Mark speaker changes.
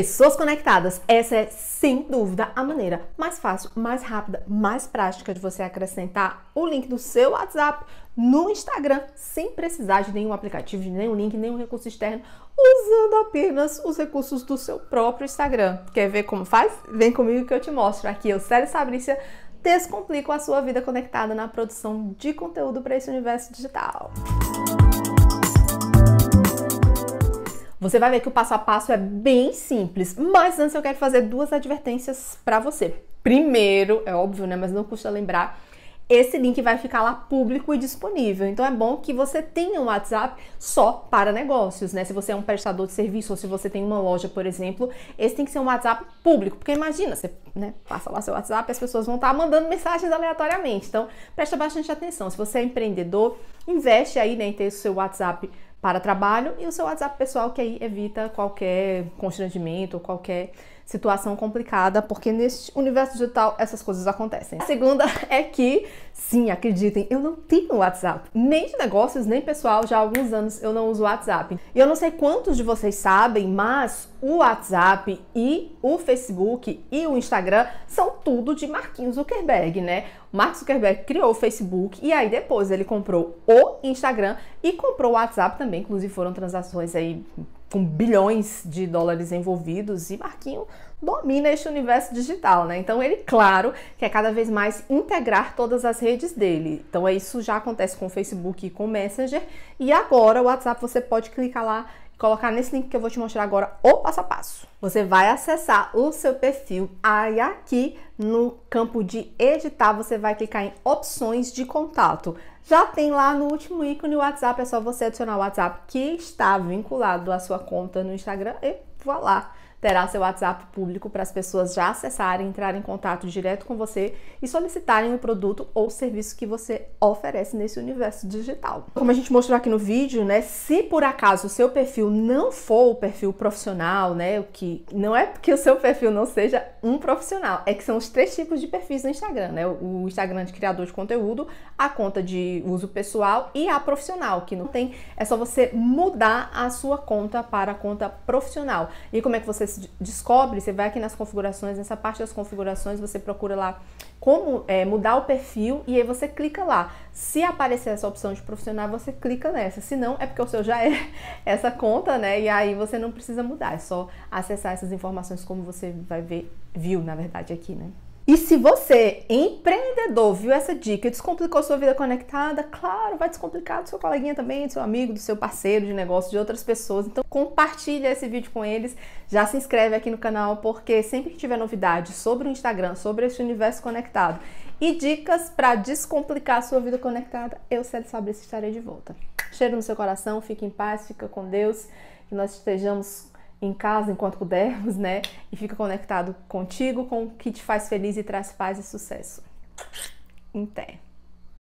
Speaker 1: pessoas conectadas. Essa é, sem dúvida, a maneira mais fácil, mais rápida, mais prática de você acrescentar o link do seu WhatsApp no Instagram sem precisar de nenhum aplicativo, de nenhum link, nenhum recurso externo, usando apenas os recursos do seu próprio Instagram. Quer ver como faz? Vem comigo que eu te mostro. Aqui eu, é Célia Sabrícia, descomplico a sua vida conectada na produção de conteúdo para esse universo digital. Você vai ver que o passo a passo é bem simples, mas antes eu quero fazer duas advertências para você. Primeiro, é óbvio, né, mas não custa lembrar, esse link vai ficar lá público e disponível. Então é bom que você tenha um WhatsApp só para negócios, né? Se você é um prestador de serviço ou se você tem uma loja, por exemplo, esse tem que ser um WhatsApp público, porque imagina, você né, passa lá seu WhatsApp e as pessoas vão estar tá mandando mensagens aleatoriamente. Então presta bastante atenção. Se você é empreendedor, investe aí né, em ter o seu WhatsApp para trabalho e o seu WhatsApp pessoal que aí evita qualquer constrangimento, qualquer situação complicada, porque neste universo digital essas coisas acontecem. A segunda é que, sim, acreditem, eu não tenho WhatsApp, nem de negócios, nem pessoal, já há alguns anos eu não uso WhatsApp. E eu não sei quantos de vocês sabem, mas o WhatsApp e o Facebook e o Instagram são tudo de Marquinhos Zuckerberg, né? Mark Zuckerberg criou o Facebook e aí depois ele comprou o Instagram e comprou o WhatsApp também, inclusive foram transações aí com bilhões de dólares envolvidos e Marquinho domina este universo digital, né? Então ele, claro, quer cada vez mais integrar todas as redes dele. Então é isso já acontece com o Facebook e com o Messenger e agora o WhatsApp você pode clicar lá colocar nesse link que eu vou te mostrar agora o passo a passo. Você vai acessar o seu perfil, aí aqui no campo de editar você vai clicar em opções de contato. Já tem lá no último ícone o WhatsApp, é só você adicionar o WhatsApp que está vinculado à sua conta no Instagram e voilá terá seu WhatsApp público para as pessoas já acessarem, entrarem em contato direto com você e solicitarem o produto ou serviço que você oferece nesse universo digital. Como a gente mostrou aqui no vídeo, né, se por acaso o seu perfil não for o perfil profissional, né, o que não é que o seu perfil não seja um profissional, é que são os três tipos de perfis no Instagram, né? O Instagram de criador de conteúdo, a conta de uso pessoal e a profissional, que não tem, é só você mudar a sua conta para a conta profissional. E como é que você descobre, você vai aqui nas configurações, nessa parte das configurações, você procura lá como é, mudar o perfil e aí você clica lá. Se aparecer essa opção de profissional, você clica nessa. Se não, é porque o seu já é essa conta, né? E aí você não precisa mudar, é só acessar essas informações como você vai ver, viu, na verdade, aqui, né? E se você, empreendedor, viu essa dica e descomplicou sua vida conectada, claro, vai descomplicar do seu coleguinha também, do seu amigo, do seu parceiro de negócio, de outras pessoas. Então compartilha esse vídeo com eles, já se inscreve aqui no canal, porque sempre que tiver novidade sobre o Instagram, sobre esse universo conectado e dicas para descomplicar a sua vida conectada, eu, Célio Fabrício, estarei de volta. Cheiro no seu coração, fique em paz, fica com Deus, que nós estejamos em casa enquanto pudermos, né? E fica conectado contigo, com o que te faz feliz e traz paz e sucesso. Até!